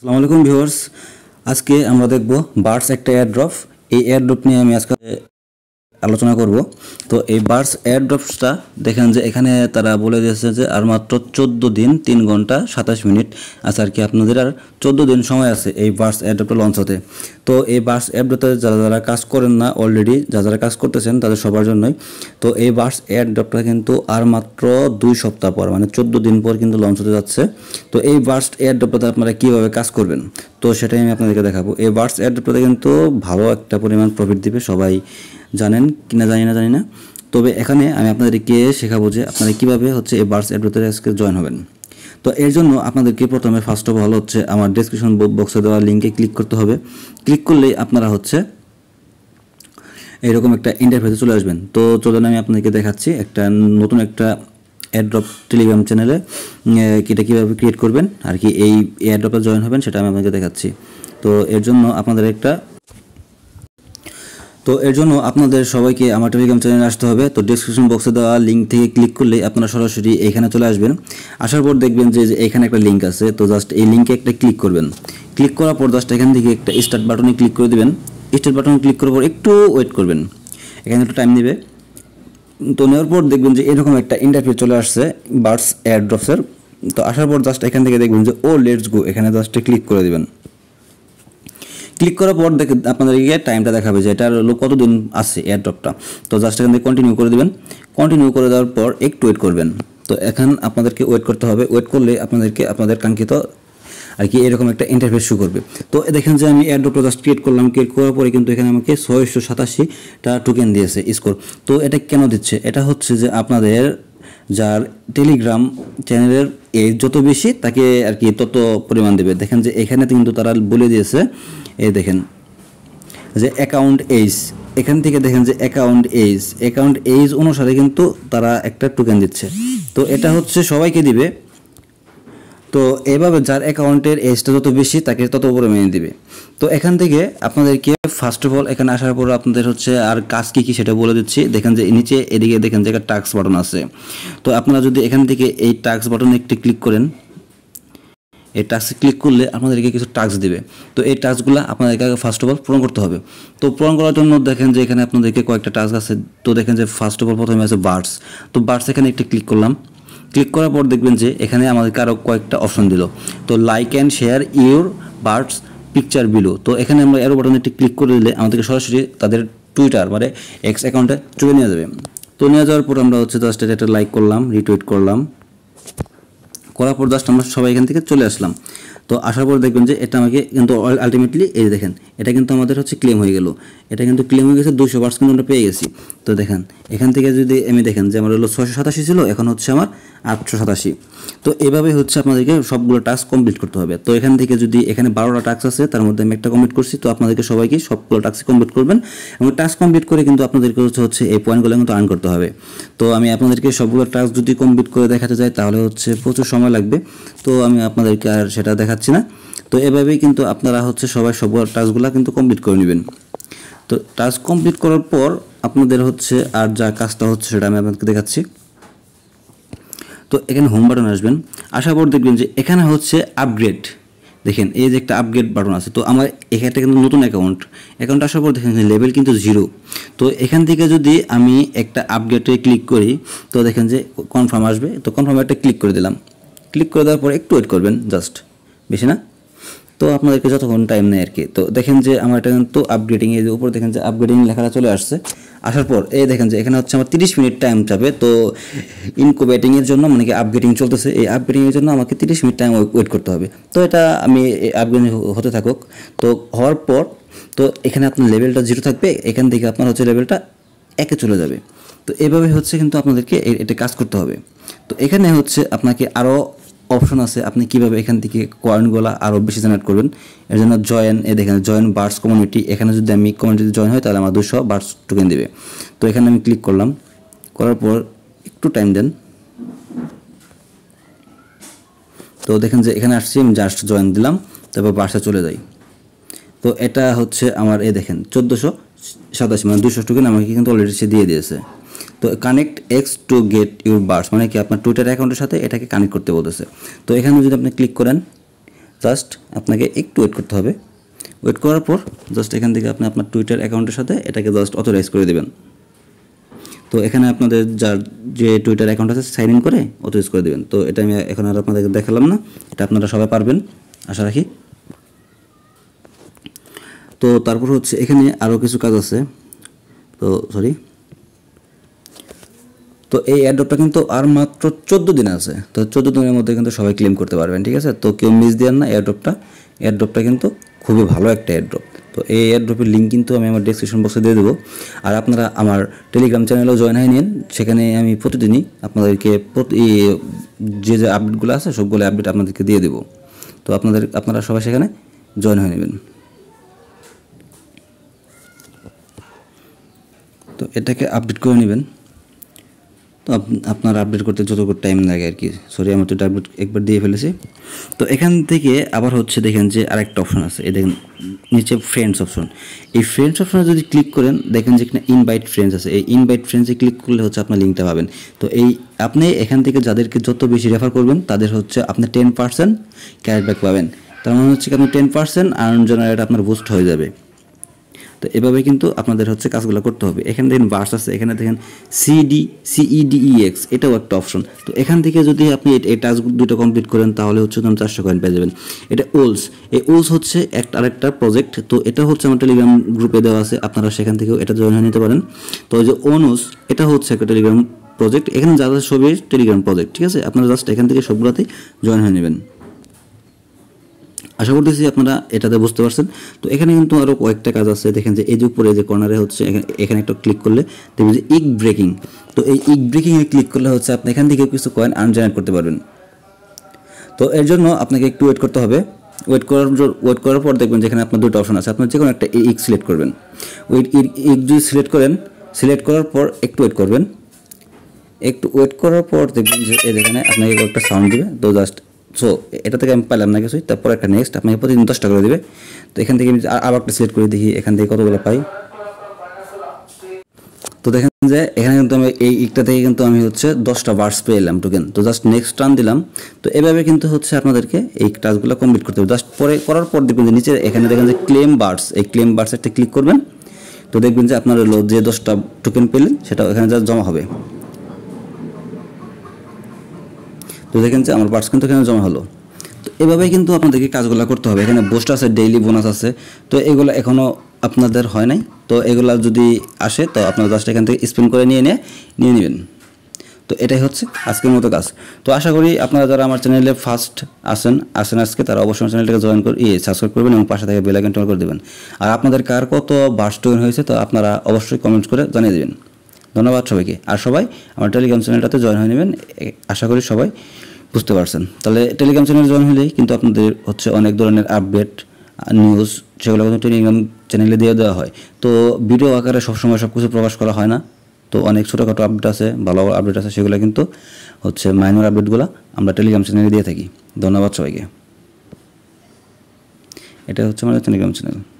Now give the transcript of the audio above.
আসসালামু আলাইকুম ভিউয়ার্স আজকে আমরা দেখব বার্ডস একটা এয়ারড্রপ এই এয়ারড্রপ নিয়ে আমি আজকে আলোচনা করব তো এই বার্স অ্যাডপসটা দেখেন যে এখানে তারা বলে দিয়েছে যে আর মাত্র চোদ্দ দিন তিন ঘন্টা সাতাশ মিনিট আছে আচ্ছা, আর কি আপনাদের আর চোদ্দো দিন সময় আছে এই বার্স অ্যাডপটা লঞ্চ হতে তো এই বার্স অ্যাপড্রপতে যারা যারা কাজ করেন না অলরেডি যারা যারা কাজ করতেছেন তাদের সবার জন্যই তো এই বার্স অ্যাডপটা কিন্তু আর মাত্র দুই সপ্তাহ পর মানে চোদ্দ দিন পর কিন্তু লঞ্চ হতে যাচ্ছে তো এই বার্স অ্যাডপটাতে আপনারা কীভাবে কাজ করবেন তো সেটাই আমি আপনাদেরকে দেখাবো এই বার্স অ্যাডপটাতে কিন্তু ভালো একটা পরিমাণ প্রফিট দিবে সবাই জানেন কি না জানি না জানি না তবে এখানে আমি আপনাদেরকে শেখাবো যে আপনারা কীভাবে হচ্ছে এই বার্স অ্যাডভেটারে আজকে জয়েন হবেন তো এর জন্য আপনাদেরকে প্রথমে ফার্স্ট অফ অল হচ্ছে আমার ডিসক্রিপশন বক্সে দেওয়া লিঙ্কে ক্লিক করতে হবে ক্লিক করলেই আপনারা হচ্ছে এরকম একটা ইন্টারফেসে চলে আসবেন তো চলেন আমি আপনাদেরকে দেখাচ্ছি একটা নতুন একটা অ্যাড্রপ টেলিগ্রাম চ্যানেলে এটা কীভাবে ক্রিয়েট করবেন আর কি এই অ্যাড্রপে জয়েন হবেন সেটা আমি আপনাকে দেখাচ্ছি তো এর জন্য আপনাদের একটা তো এর জন্য আপনাদের সবাইকে আমার টেলিগ্রাম চ্যানেলে আসতে হবে তো ডিসক্রিপশন বক্সে দেওয়া লিঙ্ক থেকে ক্লিক করলে আপনারা সরাসরি এখানে চলে আসবেন আসার পর দেখবেন যে এখানে একটা লিঙ্ক আছে তো জাস্ট এই লিঙ্কে একটা ক্লিক করবেন ক্লিক করার পর জাস্ট এখান থেকে একটা স্টার্ট বাটনে ক্লিক করে দেবেন স্টার্ট বাটনে ক্লিক করার পর একটু ওয়েট করবেন এখানে একটু টাইম নেবে তো নেওয়ার পর দেখবেন যে এরকম একটা ইন্টারভিউ চলে আসছে বার্ডস এয়ারড্রপসের তো আসার পর জাস্ট এখান থেকে দেখবেন যে ও লেটস গো এখানে জাস্ট ক্লিক করে দেবেন ক্লিক করার পর দেখে আপনাদেরকে টাইমটা দেখাবে যে এটার কতদিন আছে এয়ারড্রপটা তো জাস্ট এখান থেকে কন্টিনিউ করে দেবেন কন্টিনিউ করে দেওয়ার পর একটু ওয়েট করবেন তো এখন আপনাদেরকে ওয়েট করতে হবে ওয়েট করলে আপনাদেরকে আপনাদের কাঙ্ক্ষিত আর কি এরকম একটা ইন্টারফেস শু করবে তো দেখেন যে আমি অ্যাড্রপটা জাস্ট ক্রিয়েট করলাম ক্রিয়েট করার পরে কিন্তু এখানে আমাকে ছয়শো সাতাশিটা টোকেন দিয়েছে স্কোর তো এটা কেন দিচ্ছে এটা হচ্ছে যে আপনাদের যার টেলিগ্রাম চ্যানেলের এ যত বেশি তাকে আর কি তত পরিমাণ দেবে দেখেন যে এখানে কিন্তু তারা বলে দিয়েছে এ দেখেন যে অ্যাকাউন্ট এজ এখান থেকে দেখেন যে অ্যাকাউন্ট এইজ অ্যাকাউন্ট এইজ অনুসারে কিন্তু তারা একটা টোকেন দিচ্ছে তো এটা হচ্ছে সবাইকে দিবে তো এভাবে যার অ্যাকাউন্টের এজটা যত বেশি তাকে তত উপরে মেনে দিবে তো এখান থেকে আপনাদেরকে ফার্স্ট অফ অল এখানে আসার পর আপনাদের হচ্ছে আর কাজ কী কী সেটা বলে দিচ্ছি দেখেন যে নিচে এদিকে দেখেন যে একটা টাক্স বাটন আছে তো আপনারা যদি এখান থেকে এই টাক্স বাটনে একটি ক্লিক করেন এই টাস্কে ক্লিক করলে আপনাদেরকে কিছু টাস্ক দেবে তো এই টাস্কগুলো আপনাদেরকে আগে ফার্স্ট অফ অল পূরণ করতে হবে তো পূরণ করার জন্য দেখেন যে এখানে আপনাদেরকে কয়েকটা টাস্ক আছে তো দেখেন যে ফার্স্ট অফ অল প্রথমে আছে বার্ডস তো বার্ডস এখানে একটি ক্লিক করলাম ক্লিক করার পর দেখবেন যে এখানে আমাদেরকে আরও কয়েকটা অপশন দিল তো like and share your birds picture below তো এখানে আমরা অ্যারো বাটনে একটি ক্লিক করে দিলে আমাদেরকে সরাসরি তাদের টুইটার মানে এক্স অ্যাকাউন্টে চলে নিয়ে যাবে তো নিয়ে যাওয়ার পর আমরা হচ্ছে জাস্ট এটা একটা লাইক করলাম রিটুইট করলাম করার পর জাস্ট আমরা সবাই এখান থেকে চলে আসলাম তো আসার পর দেখবেন যে এটা আমাকে কিন্তু আলটিমেটলি এই দেখেন এটা কিন্তু আমাদের হচ্ছে ক্লেম হয়ে গেল এটা কিন্তু ক্লেম হয়ে গেছে দুশো পার্সেন্ট আমরা পেয়ে গেছি তো দেখেন এখান থেকে যদি আমি দেখেন যে আমার হলো ছশো সাতাশি ছিল এখন হচ্ছে আমার আটশো সাতাশি তো এভাবে হচ্ছে আপনাদেরকে সবগুলো টাস্ক কমপ্লিট করতে হবে তো এখান থেকে যদি এখানে বারোটা টাস্ক আছে তার মধ্যে আমি একটা কমপ্লিট করছি তো আপনাদেরকে সবাইকে সবগুলো টাস্ক কমপ্লিট করবেন এবং টাস্ক কমপ্লিট করে কিন্তু আপনাদেরকে হচ্ছে হচ্ছে এই পয়েন্টগুলো কিন্তু আর্ন করতে হবে তো আমি আপনাদেরকে সবগুলো টাস্ক যদি কমপ্লিট করে দেখাতে যাই তাহলে হচ্ছে প্রচুর সময় লাগবে তো আমি আপনাদেরকে আর সেটা দেখা দেখাচ্ছি না তো এভাবেই কিন্তু আপনারা হচ্ছে সবাই সব টাস্কগুলো কিন্তু কমপ্লিট করে নেবেন তো টাস্ক কমপ্লিট করার পর আপনাদের হচ্ছে আর যা কাজটা হচ্ছে সেটা আমি আপনাদেরকে দেখাচ্ছি তো এখানে হোম বাটন আসবেন আসার পর দেখবেন যে এখানে হচ্ছে আপগ্রেড দেখেন এই যে একটা আপগ্রেড বাটন আছে তো আমার এখানটা কিন্তু নতুন অ্যাকাউন্ট অ্যাকাউন্ট আসার পর দেখেন লেভেল কিন্তু জিরো তো এখান থেকে যদি আমি একটা আপগ্রেডে ক্লিক করি তো দেখেন যে কনফার্ম আসবে তো কনফার্ম একটা ক্লিক করে দিলাম ক্লিক করে দেওয়ার পর একটু ওয়েট করবেন জাস্ট বেশি না তো আপনাদেরকে যতক্ষণ টাইম নেয় আর কি তো দেখেন যে আমার এটা কিন্তু আপগ্রেডিং এই যে দেখেন যে আপগ্রেডিং লেখাটা চলে আসছে আসার পর এই দেখেন যে এখানে হচ্ছে আমার তিরিশ মিনিট টাইম যাবে তো ইনকোবেটিংয়ের জন্য মানে কি আপগ্রেডিং চলতেছে এই আপগ্রেডিংয়ের জন্য আমাকে তিরিশ মিনিট টাইম ওয়েট করতে হবে তো এটা আমি আপগ্রেডিং হতে থাকুক তো হওয়ার পর তো এখানে আপনার লেভেলটা জিরো থাকবে এখান থেকে আপনার হচ্ছে লেভেলটা একে চলে যাবে তো এভাবে হচ্ছে কিন্তু আপনাদেরকে এটা কাজ করতে হবে তো এখানে হচ্ছে আপনাকে আরও অপশন আছে আপনি কিভাবে এখান থেকে কয়েনগুলো আরও বেশি জেনারেট করবেন এর জন্য জয়েন এ দেখেন জয়েন বার্স কমিউনিটি এখানে যদি আমি কমিউনিটিতে জয়েন হয় তাহলে আমার দুশো বার্স টোকেন দেবে তো এখানে আমি ক্লিক করলাম করার পর একটু টাইম দেন তো দেখেন যে এখানে আসছি আমি জাস্ট জয়েন দিলাম তারপর বার্সে চলে যাই তো এটা হচ্ছে আমার এ দেখেন চোদ্দোশো সাতাশি মানে দুশো টোকেন আমাকে কিন্তু অলরেডি সে দিয়ে দিয়েছে তো connect X to get your bars মানে কি আপনার টুইটার অ্যাকাউন্টের সাথে এটাকে কানেক্ট করতে বলতেছে তো এখানে যদি আপনি ক্লিক করেন জাস্ট আপনাকে একটু ওয়েট করতে হবে ওয়েট করার পর জাস্ট এখান থেকে আপনি আপনার টুইটার অ্যাকাউন্টের সাথে এটাকে জাস্ট অথরাইজ করে দেবেন তো এখানে আপনাদের যার যে টুইটার অ্যাকাউন্ট আছে সাইন ইন করে অথরাইজ করে দেবেন তো এটা আমি এখন আর আপনাদেরকে দেখালাম না এটা আপনারা সবাই পারবেন আশা রাখি তো তারপর হচ্ছে এখানে আরও কিছু কাজ আছে তো সরি তো এই অ্যাডপটা কিন্তু আর মাত্র চোদ্দো দিন আছে তো চোদ্দো দিনের মধ্যে কিন্তু সবাই ক্লেম করতে পারবেন ঠিক আছে তো কেউ মিস দেন না অ্যাডপটা অ্যাডপটা কিন্তু খুবই ভালো একটা অ্যাড্রপ তো এই অ্যাড্রপের লিঙ্ক কিন্তু আমি আমার ডিসক্রিপশন বক্সে দিয়ে দেবো আর আপনারা আমার টেলিগ্রাম চ্যানেলেও জয়েন হয়ে নিন সেখানে আমি প্রতিদিনই আপনাদেরকে যে যে আপডেটগুলো আছে সবগুলো আপডেট আপনাদেরকে দিয়ে দেবো তো আপনাদের আপনারা সবাই সেখানে জয়েন হয়ে নেবেন তো এটাকে আপডেট করে নেবেন আপনার আপডেট করতে যত টাইম লাগে আর কি সরি আমার তো আপডেট একবার দিয়ে ফেলেছি তো এখান থেকে আবার হচ্ছে দেখেন যে আরেকটা অপশন আছে এই দেখেন নিচে ফ্রেন্ডস অপশন এই ফ্রেন্ডস অপশনে যদি ক্লিক করেন দেখেন যে এখানে ইনভাইট ফ্রেন্ডস আছে এই ইনভাইট ফ্রেন্ডসে ক্লিক করলে হচ্ছে আপনার লিঙ্কটা পাবেন তো এই আপনি এখান থেকে যাদেরকে যত বেশি রেফার করবেন তাদের হচ্ছে আপনি টেন পার্সেন্ট ক্যাশব্যাক পাবেন তার মানে হচ্ছে কি আপনি টেন পার্সেন্ট আর্ন জেনারেট আপনার বুস্ট হয়ে যাবে তো এভাবে কিন্তু আপনাদের হচ্ছে কাজগুলো করতে হবে এখানে দেখেন বার্স আছে এখানে দেখেন সিডি সিইডিইএক্স e e এটাও একটা অপশন তো এখান থেকে যদি আপনি এই টাস্ক দুটো কমপ্লিট করেন তাহলে হচ্ছে তখন চারশো কয়েন পেয়ে যাবেন এটা ওলস এই ওলস হচ্ছে একটা আরেকটা প্রজেক্ট তো এটা হচ্ছে আমার টেলিগ্রাম গ্রুপে দেওয়া আছে আপনারা সেখান থেকেও এটা জয়েন হয়ে নিতে পারেন তো যে ওনোস এটা হচ্ছে একটা টেলিগ্রাম প্রজেক্ট এখানে যা যা সবই টেলিগ্রাম প্রজেক্ট ঠিক আছে আপনারা জাস্ট এখান থেকে সবগুলোতেই জয়েন হয়ে নেবেন আশা করতেছি আপনারা এটাতে বুঝতে পারছেন তো এখানে কিন্তু আরও কয়েকটা কাজ আছে দেখেন যে এই যে উপরে যে কর্নারে হচ্ছে এখানে একটা ক্লিক করলে দেখবেন যে ইক ব্রেকিং তো এই ইক ব্রেকিংয়ে ক্লিক করলে হচ্ছে আপনি এখান থেকে কিছু কয়েন আর্ন জেনারেট করতে পারবেন তো এর জন্য আপনাকে একটু ওয়েট করতে হবে ওয়েট করার ওয়েট করার পর দেখবেন যেখানে আপনার দুটো অপশন আছে আপনার যে কোনো একটা ইক সিলেক্ট করবেন ওই ইক যদি সিলেক্ট করেন সিলেক্ট করার পর একটু ওয়েট করবেন একটু ওয়েট করার পর দেখবেন যে এখানে আপনাকে একটা সাউন্ড দেবে তো জাস্ট সো এটা থেকে আমি পাইলাম না কিছুই তারপর একটা নেক্সট আপনাকে প্রতিদিন দশটা করে দেবে তো এখান থেকে আমি আবার একটা সিলেক্ট করে দেখি এখান থেকে কতগুলো পাই তো দেখেন যে এখানে কিন্তু আমি এই ইকটা থেকে কিন্তু আমি হচ্ছে দশটা বার্স পেয়ে এলাম টোকেন তো জাস্ট নেক্সট টান দিলাম তো এভাবে কিন্তু হচ্ছে আপনাদেরকে এই টাস্কগুলো কমপ্লিট করতে হবে জাস্ট পরে করার পর দেখবেন যে নিচে এখানে দেখেন যে ক্লেম বার্স এই ক্লেম বার্স একটা ক্লিক করবেন তো দেখবেন যে আপনার যে দশটা টোকেন পেলেন সেটা এখানে জাস্ট জমা হবে তো দেখেন যে আমার পার্টস কিন্তু এখানে জমা হলো তো এভাবেই কিন্তু আপনাদেরকে কাজগুলো করতে হবে এখানে বোস্ট আছে ডেইলি বোনাস আছে তো এগুলো এখনও আপনাদের হয় নাই তো এগুলো যদি আসে তো আপনারা জাস্ট এখান থেকে স্পিন করে নিয়ে নিয়ে নিয়ে নেবেন তো এটাই হচ্ছে আজকের মতো কাজ তো আশা করি আপনারা যারা আমার চ্যানেলে ফার্স্ট আসেন আসেন আজকে তারা অবশ্যই আমার চ্যানেলটাকে জয়েন করে ইয়ে সাবস্ক্রাইব করবেন এবং পাশে থেকে বেলাইকন টল করে দেবেন আর আপনাদের কার কত বাস হয়েছে তো আপনারা অবশ্যই কমেন্ট করে জানিয়ে দেবেন ধন্যবাদ সবাইকে আর সবাই আমার টেলিগ্রাম চ্যানেলটাতে জয়েন হয়ে নেবেন আশা করি সবাই বুঝতে পারছেন তাহলে টেলিগ্রাম চ্যানেলে জয়েন হলেই কিন্তু আপনাদের হচ্ছে অনেক ধরনের আপডেট নিউজ সেগুলো কিন্তু টেলিগ্রাম চ্যানেলে দিয়ে দেওয়া হয় তো ভিডিও আকারে সবসময় সব কিছু প্রকাশ করা হয় না তো অনেক ছোটোখাটো আপডেট আছে ভালো আপডেট আছে সেগুলো কিন্তু হচ্ছে মাইনর আপডেটগুলো আমরা টেলিগ্রাম চ্যানেলে দিয়ে থাকি ধন্যবাদ সবাইকে এটা হচ্ছে আমাদের টেলিগ্রাম চ্যানেল